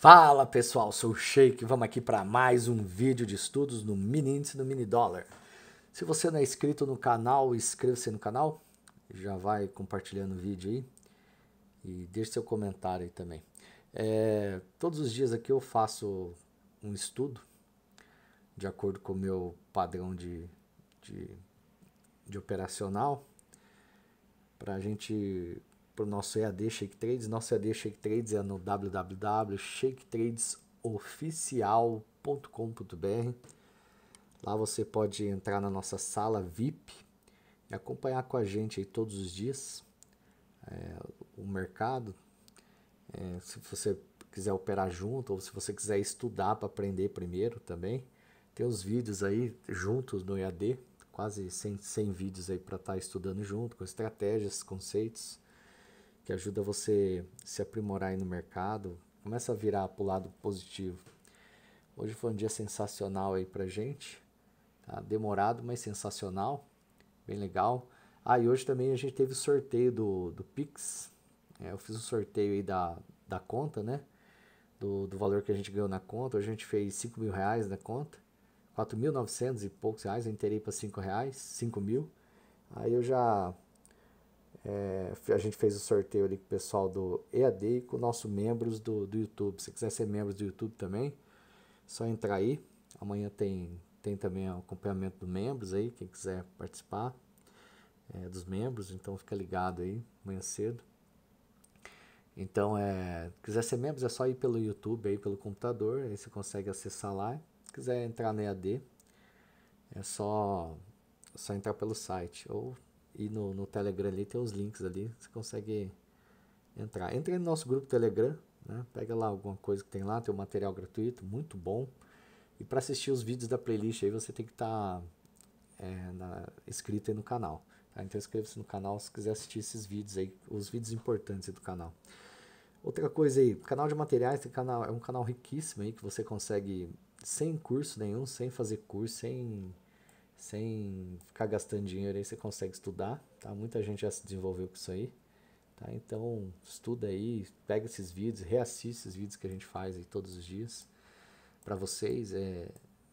Fala pessoal, sou o Sheik, vamos aqui para mais um vídeo de estudos no mini índice do mini dólar. Se você não é inscrito no canal, inscreva-se no canal, já vai compartilhando o vídeo aí e deixe seu comentário aí também. É, todos os dias aqui eu faço um estudo de acordo com o meu padrão de, de, de operacional para a gente para o nosso EAD Shake Trades. Nosso EAD Shake Trades é no www.shaketradesoficial.com.br. Lá você pode entrar na nossa sala VIP e acompanhar com a gente aí todos os dias é, o mercado. É, se você quiser operar junto ou se você quiser estudar para aprender primeiro também, tem os vídeos aí juntos no EAD, quase 100, 100 vídeos aí para estar tá estudando junto com estratégias, conceitos que ajuda você se aprimorar aí no mercado. Começa a virar para o lado positivo. Hoje foi um dia sensacional aí pra gente. Tá? Demorado, mas sensacional. Bem legal. Ah, e hoje também a gente teve o sorteio do, do Pix. É, eu fiz o um sorteio aí da, da conta, né? Do, do valor que a gente ganhou na conta. Hoje a gente fez 5 mil reais na conta. 4.900 e poucos reais. Eu interei para 5 reais, 5 mil. Aí eu já é, a gente fez o um sorteio ali com o pessoal do EAD e com nossos membros do, do YouTube. Se quiser ser membro do YouTube também, só entrar aí. Amanhã tem, tem também acompanhamento dos membros aí, quem quiser participar é, dos membros, então fica ligado aí amanhã cedo. Então, é, quiser ser membro, é só ir pelo YouTube aí, pelo computador, aí você consegue acessar lá. Se quiser entrar no EAD, é só, só entrar pelo site ou e no, no Telegram ali tem os links ali, você consegue entrar. Entre no nosso grupo Telegram, né? pega lá alguma coisa que tem lá, tem um material gratuito, muito bom. E para assistir os vídeos da playlist aí você tem que estar tá, é, inscrito aí no canal. Tá? Então inscreva-se no canal se quiser assistir esses vídeos aí, os vídeos importantes do canal. Outra coisa aí, canal de materiais, tem canal, é um canal riquíssimo aí que você consegue sem curso nenhum, sem fazer curso, sem sem ficar gastando dinheiro aí você consegue estudar, tá? Muita gente já se desenvolveu com isso aí, tá? Então estuda aí, pega esses vídeos, reassiste esses vídeos que a gente faz aí todos os dias para vocês, é,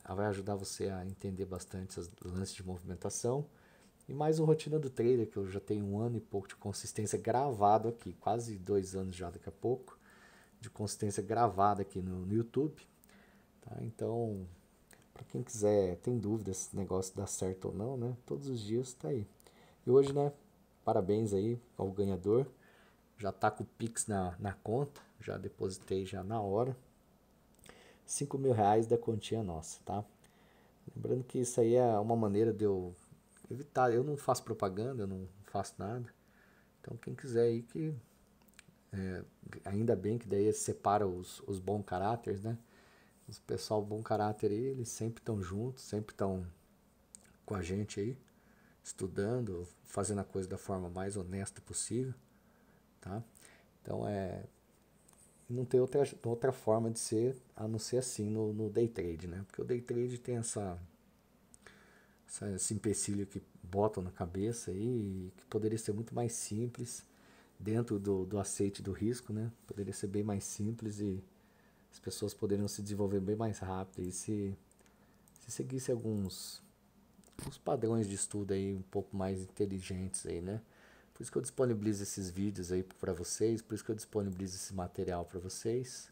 vai ajudar você a entender bastante esses lances de movimentação e mais o rotina do trader que eu já tenho um ano e pouco de consistência gravado aqui, quase dois anos já daqui a pouco de consistência gravada aqui no, no YouTube, tá? Então para quem quiser, tem dúvida se esse negócio dá certo ou não, né? Todos os dias está aí. E hoje, né? Parabéns aí ao ganhador. Já tá com o Pix na, na conta. Já depositei já na hora. 5 mil reais da quantia nossa, tá? Lembrando que isso aí é uma maneira de eu evitar. Eu não faço propaganda, eu não faço nada. Então quem quiser aí que é, ainda bem que daí separa os, os bons caráteres, né? Os pessoal bom caráter aí, eles sempre estão juntos, sempre estão com a gente aí, estudando, fazendo a coisa da forma mais honesta possível, tá? Então é não tem outra, outra forma de ser a não ser assim no, no day trade, né? Porque o day trade tem essa, essa esse empecilho que botam na cabeça aí, que poderia ser muito mais simples dentro do, do aceite do risco, né? Poderia ser bem mais simples e as pessoas poderiam se desenvolver bem mais rápido e se, se seguisse alguns, os padrões de estudo aí um pouco mais inteligentes aí, né? Por isso que eu disponibilizo esses vídeos aí para vocês, por isso que eu disponibilizo esse material para vocês.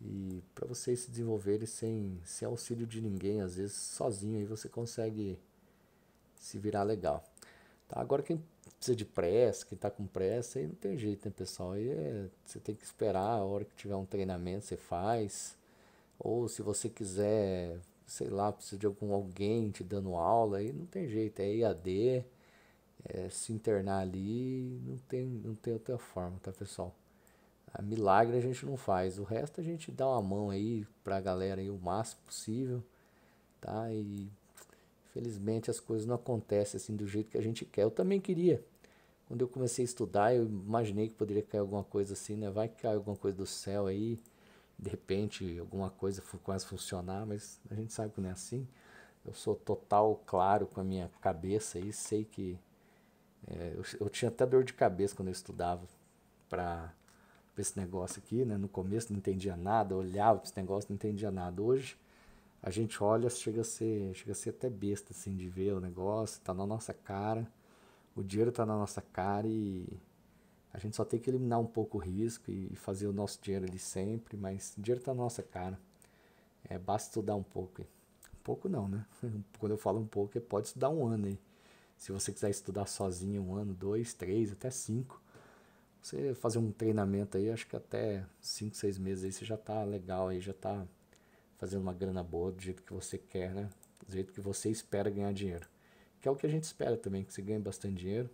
E para vocês se desenvolverem sem, sem auxílio de ninguém, às vezes sozinho aí você consegue se virar legal. Tá? Agora quem precisa de pressa, quem está com pressa, aí não tem jeito, né, pessoal? Aí é, você tem que esperar a hora que tiver um treinamento, você faz. Ou se você quiser, sei lá, precisa de algum alguém te dando aula, aí não tem jeito, é IAD, é, se internar ali, não tem, não tem outra forma, tá, pessoal? A ah, milagre a gente não faz, o resto a gente dá uma mão aí pra galera aí o máximo possível, tá? E Felizmente as coisas não acontecem assim do jeito que a gente quer. Eu também queria. Quando eu comecei a estudar, eu imaginei que poderia cair alguma coisa assim, né? Vai cair alguma coisa do céu aí, de repente alguma coisa quase funcionar, mas a gente sabe que não é assim. Eu sou total claro com a minha cabeça e sei que é, eu, eu tinha até dor de cabeça quando eu estudava para esse negócio aqui, né? No começo não entendia nada, olhava para esse negócio não entendia nada. Hoje a gente olha, chega a ser, chega a ser até besta assim de ver o negócio, tá na nossa cara, o dinheiro tá na nossa cara e a gente só tem que eliminar um pouco o risco e fazer o nosso dinheiro ali sempre, mas o dinheiro tá na nossa cara. É, basta estudar um pouco. Um pouco não, né? Quando eu falo um pouco, é, pode estudar um ano aí. Se você quiser estudar sozinho um ano, dois, três, até cinco, você fazer um treinamento aí, acho que até cinco, seis meses aí você já tá legal aí, já tá fazendo uma grana boa do jeito que você quer, né? Do jeito que você espera ganhar dinheiro. Que é o que a gente espera também, que você ganhe bastante dinheiro,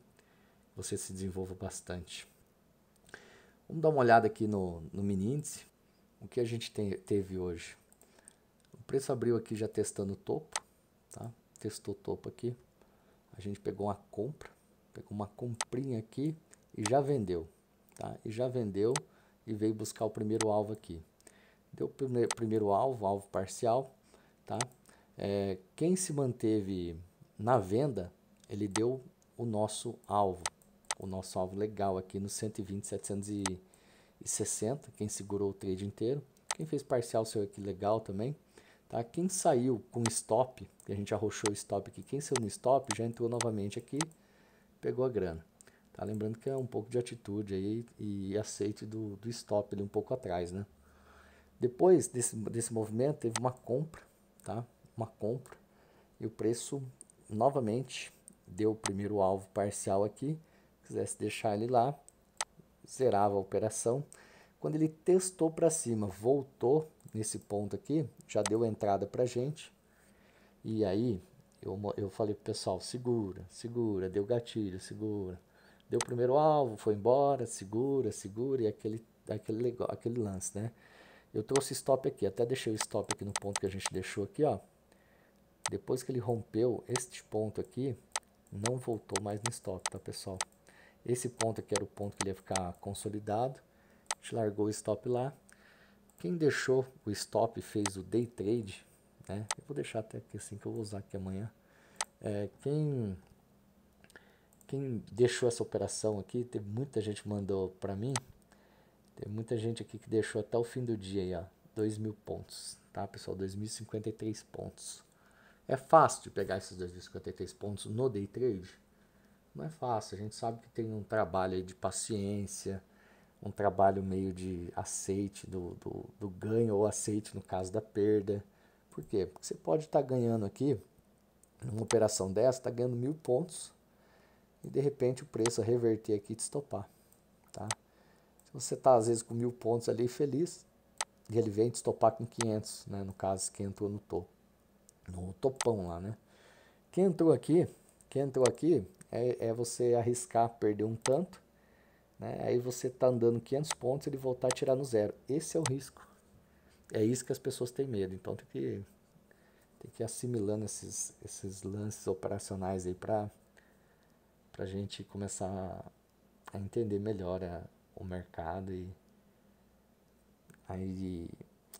você se desenvolva bastante. Vamos dar uma olhada aqui no, no mini índice. O que a gente tem, teve hoje? O preço abriu aqui já testando o topo, tá? Testou o topo aqui. A gente pegou uma compra, pegou uma comprinha aqui e já vendeu, tá? E já vendeu e veio buscar o primeiro alvo aqui. Então, o primeiro, primeiro alvo, alvo parcial, tá? É, quem se manteve na venda, ele deu o nosso alvo, o nosso alvo legal aqui no 120, 760, quem segurou o trade inteiro. Quem fez parcial seu aqui legal também. Tá? Quem saiu com stop, que a gente arrochou o stop aqui, quem saiu no stop já entrou novamente aqui, pegou a grana. Tá? Lembrando que é um pouco de atitude aí e aceite do, do stop ali um pouco atrás, né? Depois desse, desse movimento, teve uma compra, tá? Uma compra. E o preço, novamente, deu o primeiro alvo parcial aqui. Quisesse deixar ele lá, zerava a operação. Quando ele testou para cima, voltou nesse ponto aqui, já deu entrada para gente. E aí, eu, eu falei pro pessoal, segura, segura, deu gatilho, segura. Deu o primeiro alvo, foi embora, segura, segura, e aquele, aquele, aquele lance, né? Eu trouxe stop aqui, até deixei o stop aqui no ponto que a gente deixou aqui, ó. Depois que ele rompeu este ponto aqui, não voltou mais no stop, tá pessoal? Esse ponto aqui era o ponto que ele ia ficar consolidado. A gente largou o stop lá. Quem deixou o stop e fez o day trade, né? Eu vou deixar até aqui assim que eu vou usar aqui amanhã. É, quem quem deixou essa operação aqui, teve muita gente mandou para mim tem muita gente aqui que deixou até o fim do dia aí, ó. 2 mil pontos, tá, pessoal? 2.053 pontos. É fácil de pegar esses 2.053 pontos no day trade? Não é fácil. A gente sabe que tem um trabalho de paciência, um trabalho meio de aceite do, do, do ganho ou aceite no caso da perda. Por quê? Porque você pode estar tá ganhando aqui, numa operação dessa, está ganhando mil pontos e de repente o preço reverter aqui e te estopar, tá? Você está, às vezes, com mil pontos ali feliz, e ele vem te topar com 500, né? No caso, quem entrou no topo, no topão lá, né? Quem entrou aqui, quem entrou aqui é, é você arriscar perder um tanto, né? Aí você está andando 500 pontos e ele voltar a tirar no zero. Esse é o risco. É isso que as pessoas têm medo. Então tem que tem que ir assimilando esses, esses lances operacionais aí para a gente começar a entender melhor a, o mercado e aí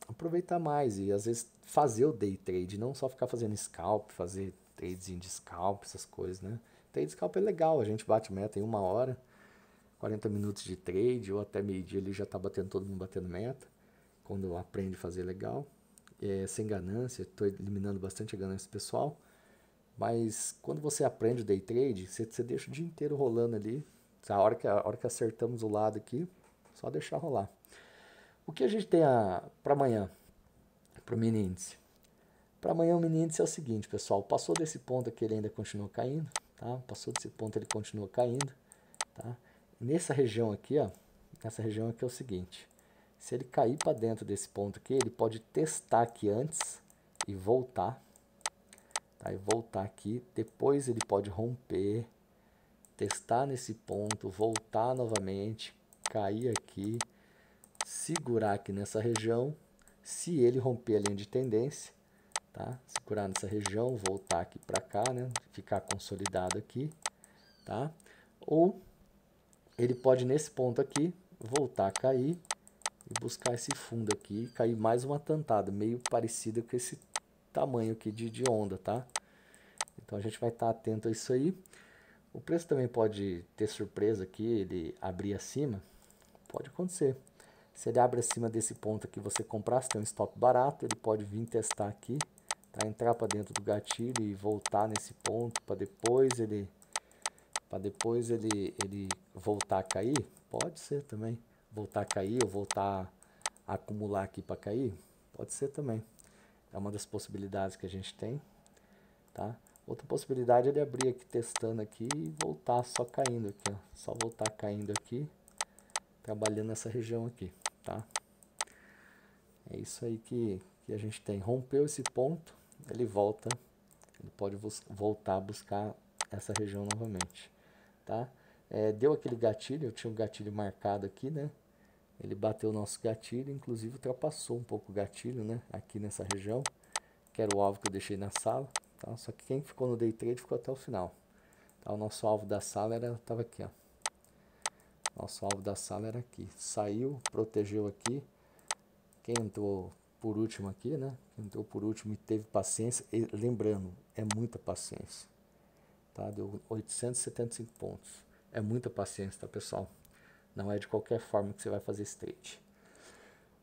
aproveitar mais e às vezes fazer o day trade, não só ficar fazendo scalp, fazer trades de scalp, essas coisas, né? Trade scalp é legal, a gente bate meta em uma hora, 40 minutos de trade ou até meio-dia ele já tá batendo todo mundo batendo meta. Quando aprende a fazer legal, é, sem ganância, estou eliminando bastante a ganância pessoal. Mas quando você aprende o day trade, você, você deixa o dia inteiro rolando ali, a hora, que, a hora que acertamos o lado aqui, só deixar rolar. O que a gente tem para amanhã? Para o mini índice. Para amanhã o mini índice é o seguinte, pessoal. Passou desse ponto aqui, ele ainda continua caindo. Tá? Passou desse ponto, ele continua caindo. Tá? Nessa região aqui, ó, nessa região aqui é o seguinte. Se ele cair para dentro desse ponto aqui, ele pode testar aqui antes e voltar. Tá? E voltar aqui. Depois ele pode romper testar nesse ponto, voltar novamente, cair aqui, segurar aqui nessa região, se ele romper a linha de tendência, tá? Segurar nessa região, voltar aqui para cá, né? Ficar consolidado aqui, tá? Ou ele pode nesse ponto aqui voltar a cair e buscar esse fundo aqui, cair mais uma tantada, meio parecida com esse tamanho aqui de, de onda, tá? Então a gente vai estar tá atento a isso aí. O preço também pode ter surpresa aqui, ele abrir acima. Pode acontecer. Se ele abre acima desse ponto aqui, você comprar, se tem um stop barato, ele pode vir testar aqui, tá? entrar para dentro do gatilho e voltar nesse ponto para depois ele para depois ele ele voltar a cair, pode ser também. Voltar a cair ou voltar a acumular aqui para cair, pode ser também. É uma das possibilidades que a gente tem, tá? Outra possibilidade é ele abrir aqui testando aqui e voltar só caindo aqui, ó. Só voltar caindo aqui, trabalhando essa região aqui, tá? É isso aí que, que a gente tem. Rompeu esse ponto, ele volta, ele pode voltar a buscar essa região novamente, tá? É, deu aquele gatilho, eu tinha um gatilho marcado aqui, né? Ele bateu o nosso gatilho, inclusive ultrapassou um pouco o gatilho, né? Aqui nessa região, que era o alvo que eu deixei na sala. Tá? Só que quem ficou no day trade ficou até o final. Tá? O nosso alvo da sala era estava aqui, ó. Nosso alvo da sala era aqui. Saiu, protegeu aqui. Quem entrou por último aqui, né? Quem entrou por último e teve paciência, e, lembrando, é muita paciência. Tá? Deu 875 pontos. É muita paciência, tá, pessoal? Não é de qualquer forma que você vai fazer esse trade.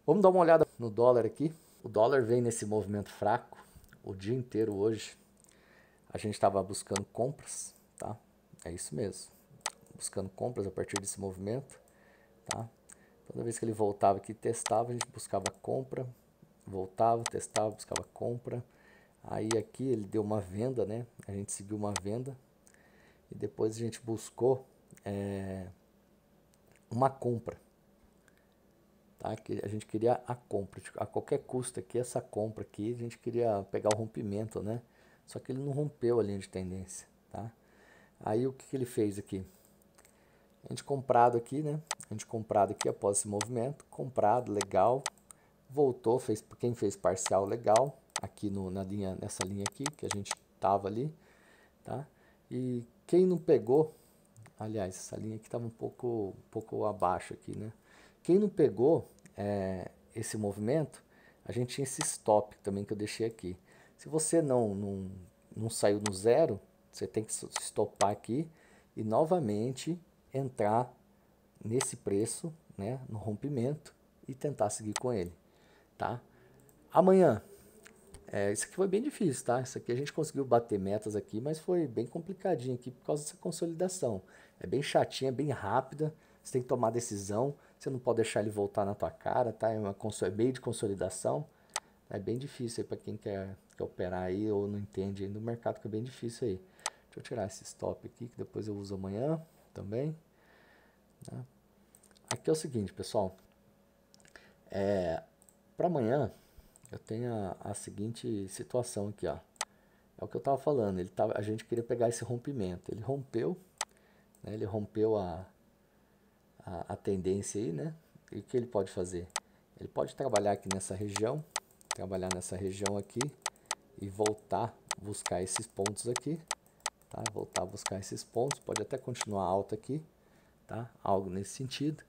Vamos dar uma olhada no dólar aqui. O dólar vem nesse movimento fraco o dia inteiro hoje, a gente estava buscando compras, tá? É isso mesmo. Buscando compras a partir desse movimento, tá? Toda vez que ele voltava aqui, testava, a gente buscava compra, voltava, testava, buscava compra. Aí aqui ele deu uma venda, né? A gente seguiu uma venda e depois a gente buscou é, uma compra, tá? Que a gente queria a compra, a qualquer custo aqui, essa compra aqui, a gente queria pegar o rompimento, né? Só que ele não rompeu a linha de tendência, tá? Aí o que, que ele fez aqui? A gente comprado aqui, né? A gente comprado aqui após esse movimento, comprado, legal. Voltou, fez quem fez parcial legal aqui no, na linha nessa linha aqui que a gente tava ali, tá? E quem não pegou, aliás, essa linha aqui estava um pouco um pouco abaixo aqui, né? Quem não pegou é, esse movimento, a gente tinha esse stop também que eu deixei aqui. Se você não, não, não saiu no zero, você tem que estopar aqui e novamente entrar nesse preço, né, no rompimento e tentar seguir com ele, tá? Amanhã, é, isso aqui foi bem difícil, tá? Isso aqui a gente conseguiu bater metas aqui, mas foi bem complicadinho aqui por causa dessa consolidação. É bem chatinha, é bem rápida, você tem que tomar decisão, você não pode deixar ele voltar na tua cara, tá? É, uma, é meio de consolidação, é bem difícil para quem quer quer operar aí ou não entende ainda, o mercado é bem difícil aí. Deixa eu tirar esse stop aqui, que depois eu uso amanhã também. Né? Aqui é o seguinte, pessoal. É, Para amanhã, eu tenho a, a, seguinte situação aqui, ó. É o que eu estava falando, ele tava, a gente queria pegar esse rompimento. Ele rompeu, né? ele rompeu a, a, a tendência aí, né? E o que ele pode fazer? Ele pode trabalhar aqui nessa região, trabalhar nessa região aqui e voltar buscar esses pontos aqui, tá? Voltar a buscar esses pontos, pode até continuar alto aqui, tá? Algo nesse sentido.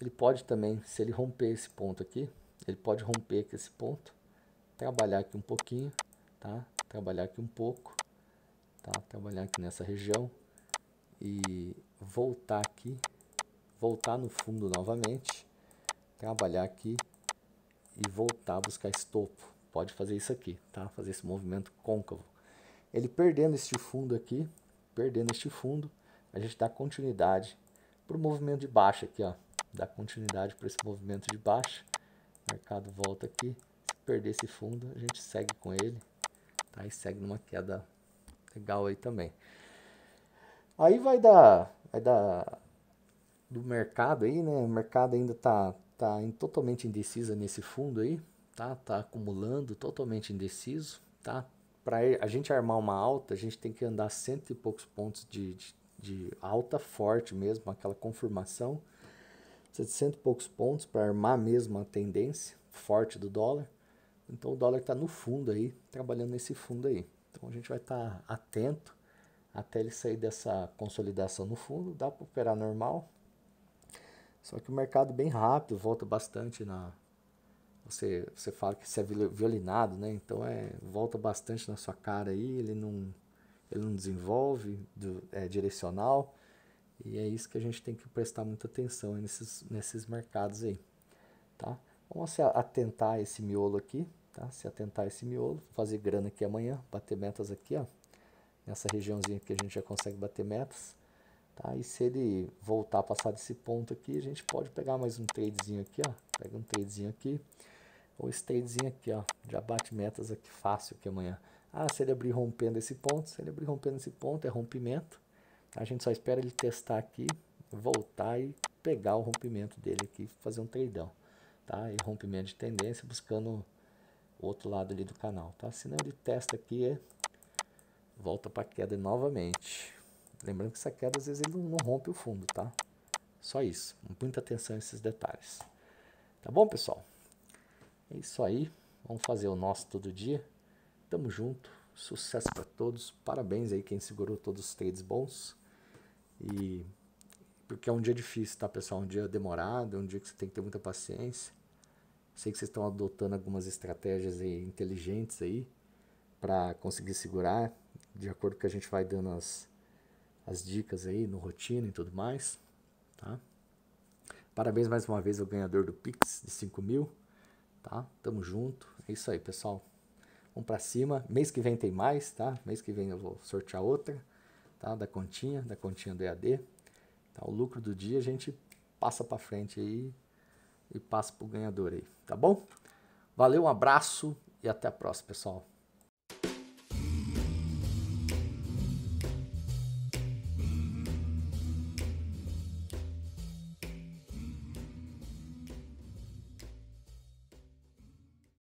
Ele pode também, se ele romper esse ponto aqui, ele pode romper aqui esse ponto, trabalhar aqui um pouquinho, tá? Trabalhar aqui um pouco, tá? Trabalhar aqui nessa região e voltar aqui, voltar no fundo novamente, trabalhar aqui e voltar a buscar esse topo, pode fazer isso aqui, tá? Fazer esse movimento côncavo. Ele perdendo este fundo aqui, perdendo este fundo, a gente dá continuidade para o movimento de baixa aqui, ó. Dá continuidade para esse movimento de baixa. O mercado volta aqui. Se perder esse fundo, a gente segue com ele, tá? E segue numa queda legal aí também. Aí vai dar, vai dar do mercado aí, né? O mercado ainda tá, tá totalmente indecisa nesse fundo aí tá? Tá acumulando, totalmente indeciso, tá? Para a gente armar uma alta, a gente tem que andar cento e poucos pontos de, de, de alta forte mesmo, aquela confirmação. Precisa de cento e poucos pontos para armar mesmo a tendência forte do dólar. Então o dólar está no fundo aí, trabalhando nesse fundo aí. Então a gente vai estar tá atento até ele sair dessa consolidação no fundo. Dá para operar normal, só que o mercado bem rápido, volta bastante na, você, você fala que você é violinado, né? Então é volta bastante na sua cara aí, ele não, ele não desenvolve, do, é direcional. E é isso que a gente tem que prestar muita atenção nesses, nesses mercados aí, tá? Vamos se atentar a esse miolo aqui, tá? Se atentar a esse miolo, fazer grana aqui amanhã, bater metas aqui, ó. Nessa regiãozinha que a gente já consegue bater metas, tá? E se ele voltar a passar desse ponto aqui, a gente pode pegar mais um tradezinho aqui, ó. Pega um tradezinho aqui, o statezinho aqui, ó, já bate metas aqui fácil que amanhã. Ah, se ele abrir rompendo esse ponto, se ele abrir rompendo esse ponto, é rompimento. A gente só espera ele testar aqui, voltar e pegar o rompimento dele aqui, fazer um tradeão, tá? E rompimento de tendência buscando o outro lado ali do canal, tá? Se não ele testa aqui, volta para queda novamente. Lembrando que essa queda às vezes ele não rompe o fundo, tá? Só isso. Muita atenção a esses detalhes. Tá bom, pessoal? É isso aí. Vamos fazer o nosso todo dia. Tamo junto. Sucesso para todos. Parabéns aí quem segurou todos os trades bons. E porque é um dia difícil, tá, pessoal? Um dia demorado, um dia que você tem que ter muita paciência. Sei que vocês estão adotando algumas estratégias aí, inteligentes aí para conseguir segurar, de acordo com a gente vai dando as, as dicas aí no rotina e tudo mais, tá? Parabéns mais uma vez ao ganhador do Pix de 5 mil tá? Tamo junto. É isso aí, pessoal. Vamos para cima. Mês que vem tem mais, tá? Mês que vem eu vou sortear outra, tá? Da continha, da continha do EAD. Tá? O lucro do dia a gente passa para frente aí e passa pro ganhador aí, tá bom? Valeu, um abraço e até a próxima, pessoal.